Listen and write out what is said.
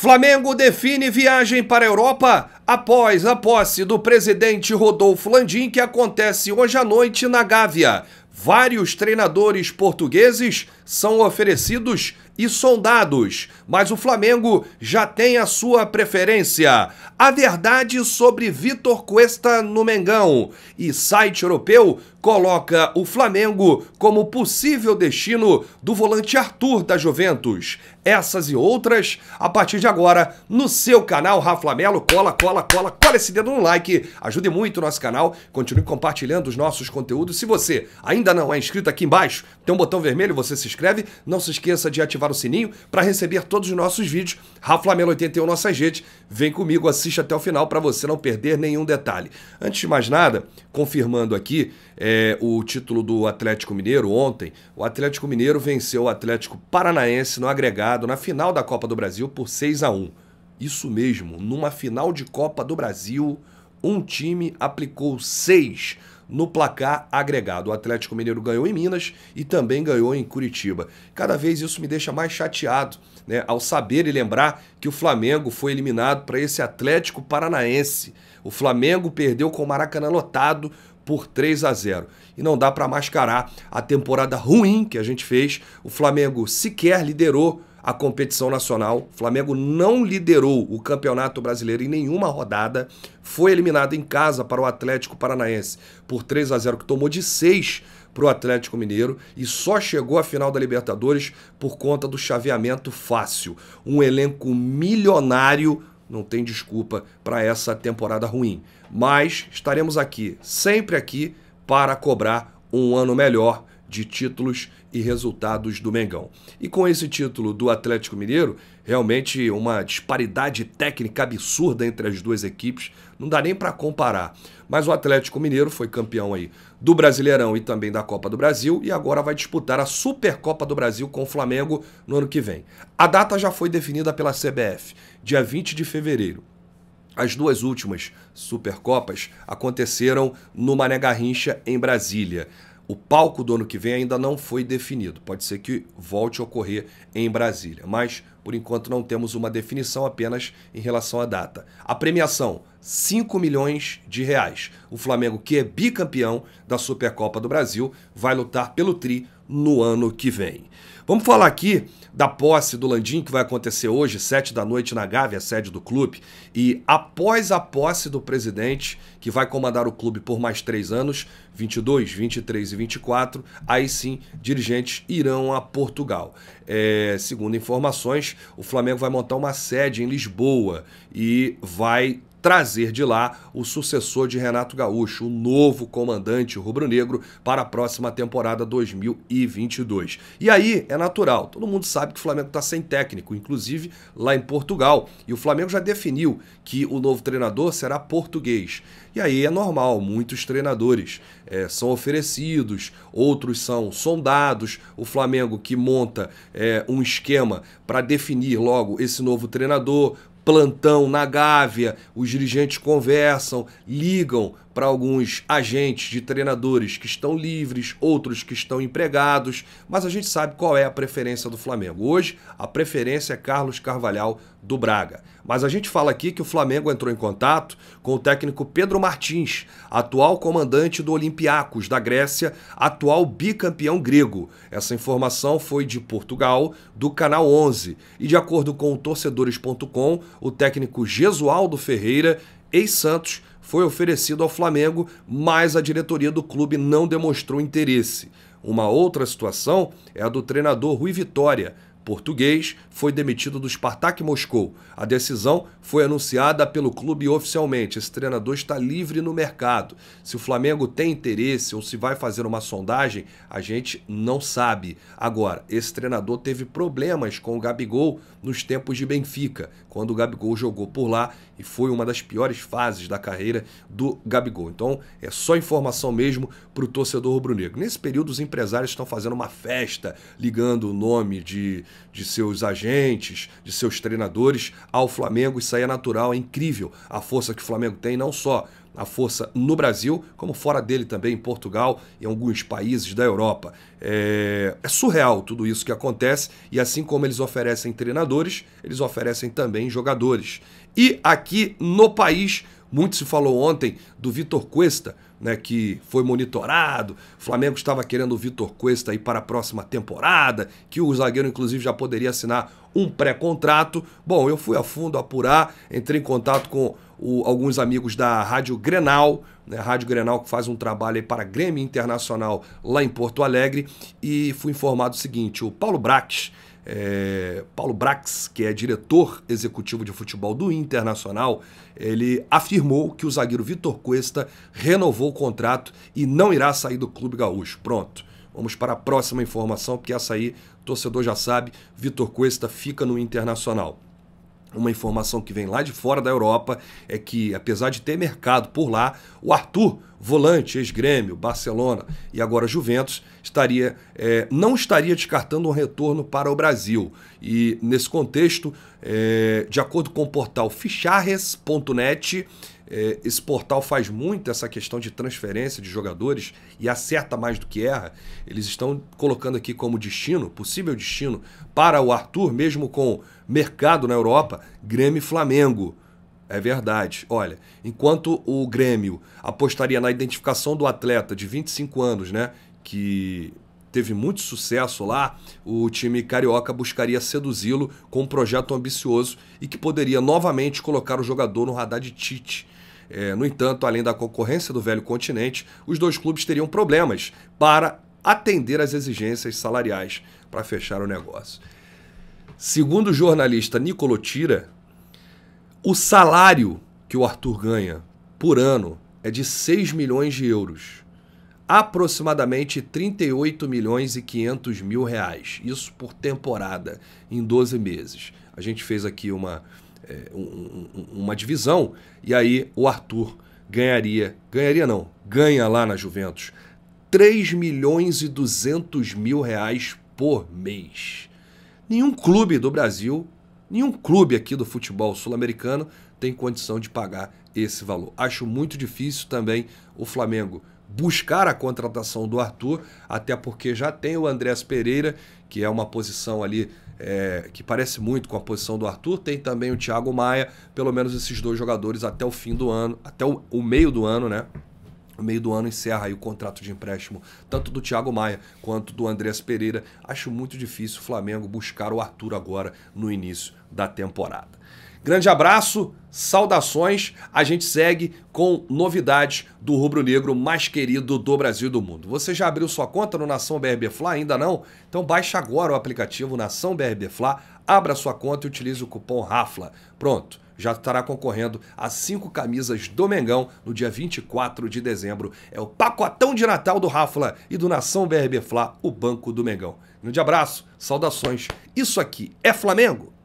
Flamengo define viagem para a Europa após a posse do presidente Rodolfo Landim, que acontece hoje à noite na Gávea. Vários treinadores portugueses são oferecidos e sondados, mas o Flamengo já tem a sua preferência. A verdade sobre Vitor Cuesta no Mengão e site europeu coloca o Flamengo como possível destino do volante Arthur da Juventus. Essas e outras, a partir de agora, no seu canal Rafa Melo. Cola, cola, cola, cola esse dedo no like. Ajude muito o nosso canal. Continue compartilhando os nossos conteúdos. Se você ainda não é inscrito aqui embaixo, tem um botão vermelho, você se inscreve. Não se esqueça de ativar o sininho para receber todos os nossos vídeos. Rafa Melo 81 nossa gente Vem comigo, assiste até o final para você não perder nenhum detalhe. Antes de mais nada, confirmando aqui é, o título do Atlético Mineiro ontem, o Atlético Mineiro venceu o Atlético Paranaense no agregado goleado na final da Copa do Brasil por 6 a 1. Isso mesmo, numa final de Copa do Brasil, um time aplicou 6 no placar agregado. O Atlético Mineiro ganhou em Minas e também ganhou em Curitiba. Cada vez isso me deixa mais chateado, né, ao saber e lembrar que o Flamengo foi eliminado para esse Atlético Paranaense. O Flamengo perdeu com o Maracanã lotado por 3 a 0. E não dá para mascarar a temporada ruim que a gente fez. O Flamengo sequer liderou a competição nacional. Flamengo não liderou o Campeonato Brasileiro em nenhuma rodada. Foi eliminado em casa para o Atlético Paranaense por 3 a 0 que tomou de 6 para o Atlético Mineiro e só chegou à final da Libertadores por conta do chaveamento fácil. Um elenco milionário não tem desculpa para essa temporada ruim. Mas estaremos aqui, sempre aqui, para cobrar um ano melhor de títulos e resultados do Mengão. E com esse título do Atlético Mineiro, realmente uma disparidade técnica absurda entre as duas equipes, não dá nem para comparar. Mas o Atlético Mineiro foi campeão aí do Brasileirão e também da Copa do Brasil e agora vai disputar a Supercopa do Brasil com o Flamengo no ano que vem. A data já foi definida pela CBF, dia 20 de fevereiro. As duas últimas Supercopas aconteceram no Mané Garrincha, em Brasília. O palco do ano que vem ainda não foi definido. Pode ser que volte a ocorrer em Brasília, mas por enquanto não temos uma definição apenas em relação à data. A premiação 5 milhões de reais. O Flamengo, que é bicampeão da Supercopa do Brasil, vai lutar pelo tri no ano que vem. Vamos falar aqui da posse do Landim, que vai acontecer hoje, sete da noite, na Gávea, sede do clube. E após a posse do presidente, que vai comandar o clube por mais três anos, 22, 23 e 24, aí sim, dirigentes irão a Portugal. É, segundo informações, o Flamengo vai montar uma sede em Lisboa e vai trazer de lá o sucessor de Renato Gaúcho, o novo comandante rubro-negro para a próxima temporada 2022. E aí é natural, todo mundo sabe que o Flamengo está sem técnico, inclusive lá em Portugal, e o Flamengo já definiu que o novo treinador será português. E aí é normal, muitos treinadores é, são oferecidos, outros são sondados. O Flamengo que monta é, um esquema para definir logo esse novo treinador, plantão na Gávea, os dirigentes conversam, ligam para alguns agentes de treinadores que estão livres, outros que estão empregados, mas a gente sabe qual é a preferência do Flamengo. Hoje, a preferência é Carlos Carvalhal do Braga. Mas a gente fala aqui que o Flamengo entrou em contato com o técnico Pedro Martins, atual comandante do Olympiacos da Grécia, atual bicampeão grego. Essa informação foi de Portugal, do canal 11, e de acordo com o torcedores.com, o técnico Gesualdo Ferreira ex-Santos, foi oferecido ao Flamengo, mas a diretoria do clube não demonstrou interesse. Uma outra situação é a do treinador Rui Vitória, português, foi demitido do Spartak Moscou. A decisão foi anunciada pelo clube oficialmente. Esse treinador está livre no mercado. Se o Flamengo tem interesse ou se vai fazer uma sondagem, a gente não sabe. Agora, esse treinador teve problemas com o Gabigol nos tempos de Benfica, quando o Gabigol jogou por lá e foi uma das piores fases da carreira do Gabigol. Então, é só informação mesmo para o torcedor rubro-negro. Nesse período, os empresários estão fazendo uma festa ligando o nome de de seus agentes, de seus treinadores ao Flamengo. Isso aí é natural, é incrível a força que o Flamengo tem, não só a força no Brasil, como fora dele também, em Portugal e em alguns países da Europa. É... é, surreal tudo isso que acontece, e assim como eles oferecem treinadores, eles oferecem também jogadores. E aqui no país muito se falou ontem do Vitor Cuesta, né, que foi monitorado. O Flamengo estava querendo o Vitor Cuesta aí para a próxima temporada, que o zagueiro inclusive já poderia assinar um pré-contrato. Bom, eu fui a fundo apurar, entrei em contato com o, alguns amigos da Rádio Grenal, né, Rádio Grenal que faz um trabalho para Grêmio Internacional lá em Porto Alegre, e fui informado o seguinte: o Paulo Brax. É, Paulo Brax, que é diretor executivo de futebol do Internacional, ele afirmou que o zagueiro Vitor Cuesta renovou o contrato e não irá sair do Clube Gaúcho. Pronto. Vamos para a próxima informação, porque essa aí, torcedor já sabe, Vitor Cuesta fica no Internacional. Uma informação que vem lá de fora da Europa é que, apesar de ter mercado por lá, o Arthur, volante, ex-grêmio, Barcelona e agora Juventus, estaria, é, não estaria descartando um retorno para o Brasil. E, nesse contexto, é, de acordo com o portal ficharres.net, é, esse portal faz muito essa questão de transferência de jogadores e acerta mais do que erra. Eles estão colocando aqui como destino, possível destino, para o Arthur, mesmo com mercado na Europa, Grêmio e Flamengo. É verdade. Olha, enquanto o Grêmio apostaria na identificação do atleta de 25 anos, né, que teve muito sucesso lá, o time carioca buscaria seduzi-lo com um projeto ambicioso e que poderia novamente colocar o jogador no radar de Tite é, no entanto, além da concorrência do velho continente, os dois clubes teriam problemas para atender às exigências salariais para fechar o negócio. Segundo o jornalista Nicolo Tira, o salário que o Arthur ganha por ano é de 6 milhões de euros, aproximadamente 38 milhões e 500 mil reais, isso por temporada, em 12 meses. A gente fez aqui uma, é, um, um, uma divisão, e aí o Arthur ganharia, ganharia não, ganha lá na Juventus 3 milhões e 200 mil reais por mês. Nenhum clube do Brasil, nenhum clube aqui do futebol sul-americano tem condição de pagar esse valor. Acho muito difícil também o Flamengo buscar a contratação do Arthur, até porque já tem o Andrés Pereira, que é uma posição ali é, que parece muito com a posição do Arthur, tem também o Thiago Maia, pelo menos esses dois jogadores até o fim do ano, até o, o meio do ano, né? no meio do ano encerra aí o contrato de empréstimo, tanto do Thiago Maia quanto do Andrés Pereira. Acho muito difícil o Flamengo buscar o Arthur agora no início da temporada. Grande abraço, saudações. A gente segue com novidades do rubro-negro mais querido do Brasil e do mundo. Você já abriu sua conta no Nação BRB Fla? Ainda não? Então baixa agora o aplicativo Nação BRB Fla abra sua conta e utilize o cupom RAFLA. Pronto, já estará concorrendo a cinco camisas do Mengão no dia 24 de dezembro. É o pacotão de Natal do Rafla e do Nação BRB Fla, o Banco do Mengão. Um Grande abraço, saudações. Isso aqui é Flamengo?